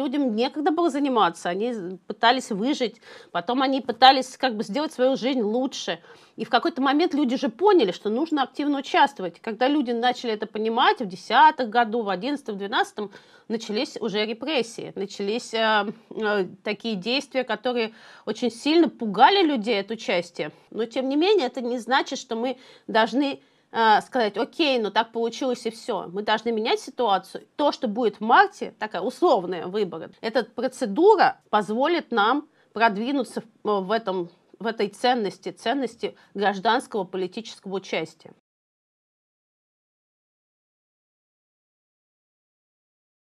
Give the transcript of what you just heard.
Людям некогда было заниматься, они пытались выжить, потом они пытались как бы сделать свою жизнь лучше. И в какой-то момент люди же поняли, что нужно активно участвовать. Когда люди начали это понимать в 10 году, в 11 в 12 начались уже репрессии, начались э, э, такие действия, которые очень сильно пугали людей от участия. Но тем не менее это не значит, что мы должны а, сказать, окей, ну так получилось и все. Мы должны менять ситуацию. То, что будет в марте, такая условная выборы, эта процедура позволит нам продвинуться в этом в этой ценности, ценности гражданского политического участия.